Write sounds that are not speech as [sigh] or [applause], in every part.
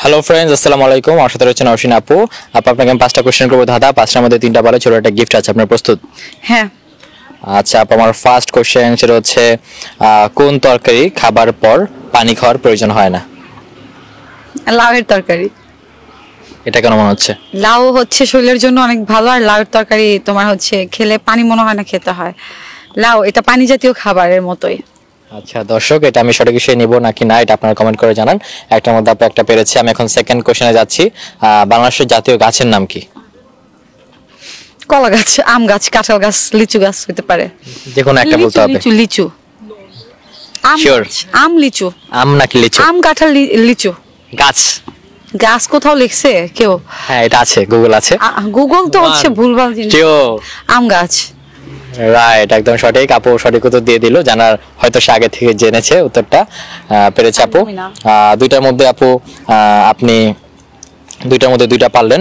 Hello friends আসসালামু আলাইকুম আমার সাথে রয়েছেন অশ্বিন আপু আপু আপনাকে আমি পাঁচটা কোয়েশ্চেন করবো দাদা পাঁচটার মধ্যে তিনটা বলে ছোট একটা গিফট আছে আপনার প্রস্তুত হ্যাঁ আচ্ছা আপু আমার ফার্স্ট কোয়েশ্চেন সেটা হচ্ছে কোন তরকারি খাবার পর পানি খাওয়ার প্রয়োজন হয় না লাউয়ের তরকারি এটা কেন মনে হচ্ছে লাউ হচ্ছে শরীরের জন্য অনেক ভালো আর লাউয়ের তরকারি তোমার হচ্ছে খেলে পানি মনে হয় না খেতে হয় লাউ এটা পানি জাতীয় খাবারের মতোই আচ্ছা দর্শক এটা আমি সঠিক বিষয়ে নিব নাকি না এটা আপনারা কমেন্ট করে জানান একটার মধ্যে আপনি একটা পেরেছি আমি এখন সেকেন্ড কোশ্চেনে যাচ্ছি বাংলাদেশের জাতীয় গাছের নাম কি কলা গাছ আম গাছ কাঁঠাল গাছ লিচু গাছ হতে পারে যে কোনো একটা বলতে হবে লিচু লিচু আম আম লিচু আম নাকি লিচু আম কাঁঠাল লিচু গাছ গাছ কোথাও লিখছে কেউ হ্যাঁ এটা আছে গুগল আছে গুগল তো হচ্ছে ভুলভাল জিনিস আম গাছ রাইট একদম সঠিক আপু সঠিক উত্তর দিয়ে দিল জানার হয়তো সে আগে থেকে জেনেছে উত্তরটা পেরেছে আপু দুইটার মধ্যে আপু আপনি দুইটার মধ্যে দুইটা পারলেন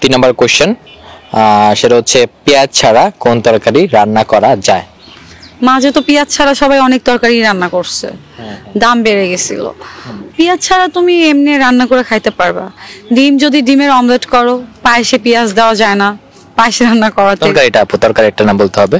তিন নম্বর কোশ্চেন সেটা হচ্ছে পেঁয়াজ ছাড়া কোন তরকারি রান্না করা যায় মাঝে তো পেঁয়াজ ছাড়া সবাই অনেক তরকারি রান্না করছে হ্যাঁ। দাম বেড়ে গেছিল পেঁয়াজ ছাড়া তুমি এমনি রান্না করে খাইতে পারবা ডিম যদি ডিমের অমলেট করো পায়েসে পেঁয়াজ দেওয়া যায় না রান্না তরকারিটা আপু নাম বলতে হবে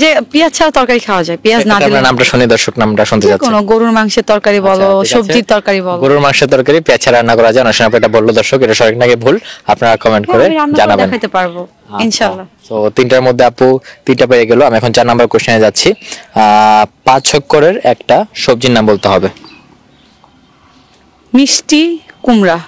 যে পেঁয়াজ ছাড়া তরকারি খাওয়া যায় পেঁয়াজ না দিলে নামটা শুনে দর্শক নামটা শুনতে যাচ্ছে গরুর মাংসের তরকারি আচ্ছা, বলো সবজির তরকারি বলো গরুর মাংসের তরকারি পেঁয়াজ ছাড়া রান্না করা যায় না এটা বললো দর্শক এটা সঠিক নাকি ভুল আপনারা কমেন্ট হ্যাঁ, করে জানাবেন দেখাতে পারবো আচ্ছা, ইনশাআল্লাহ তো তিনটার মধ্যে আপু তিনটা পেয়ে গেল আমি এখন চার নাম্বার কোশ্চেনে যাচ্ছি পাঁচ ছক্করের একটা সবজির নাম বলতে হবে মিষ্টি কুমড়া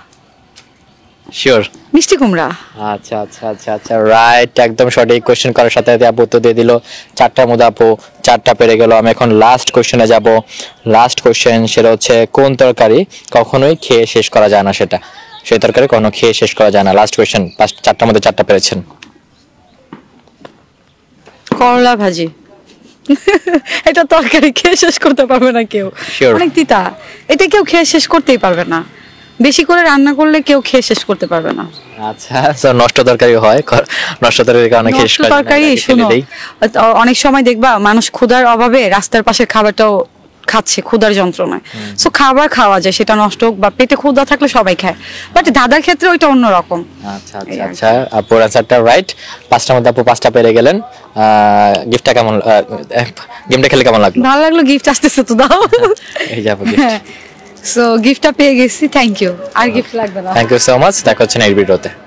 শিওর মিষ্টি কুমড়া আচ্ছা আচ্ছা আচ্ছা আচ্ছা রাইট একদম সঠিক কোশ্চেন করার সাথে সাথে আপু উত্তর দিয়ে দিল চারটার মধ্যে আপু চারটা পেরে গেল আমি এখন লাস্ট কোশ্চেনে যাব লাস্ট কোশ্চেন সেটা হচ্ছে কোন তরকারি কখনোই খেয়ে শেষ করা যায় না সেটা সেই তরকারি কখনো খেয়ে শেষ করা যায় না লাস্ট কোশ্চেন চারটার মধ্যে চারটা পেরেছেন করলা ভাজি [laughs] এটা তরকারি খেয়ে শেষ করতে পারবে না কেউ অনেক তিতা এটা কেউ খেয়ে শেষ করতেই পারবে না বেশি করে রান্না করলে কেউ খেয়ে শেষ করতে পারবে না আচ্ছা নষ্ট তরকারি হয় নষ্ট তরকারি কারণে শেষ তরকারি অনেক সময় দেখবা মানুষ ক্ষুধার অভাবে রাস্তার পাশে খাবারটাও খাচ্ছে ক্ষুধার যন্ত্রণায় সো খাবার খাওয়া যায় সেটা নষ্ট হোক বা পেটে ক্ষুধা থাকলে সবাই খায় বাট দাদার ক্ষেত্রে ওইটা অন্যরকম আচ্ছা আচ্ছা আচ্ছা আপুর অ্যান্সারটা রাইট পাঁচটার মধ্যে আপু পাঁচটা পেরে গেলেন গিফটটা কেমন গেমটা খেলে কেমন লাগলো ভালো লাগলো গিফট আসতেছে তো দাও আচ্ছা, এই যাবো হ্যাঁ। গিফট সো গিফটটা পেয়ে গেছি থ্যাংক ইউ আর গিফট লাগবে না থ্যাংক ইউ সো মাচ দেখা হচ্ছে না ভিডিওতে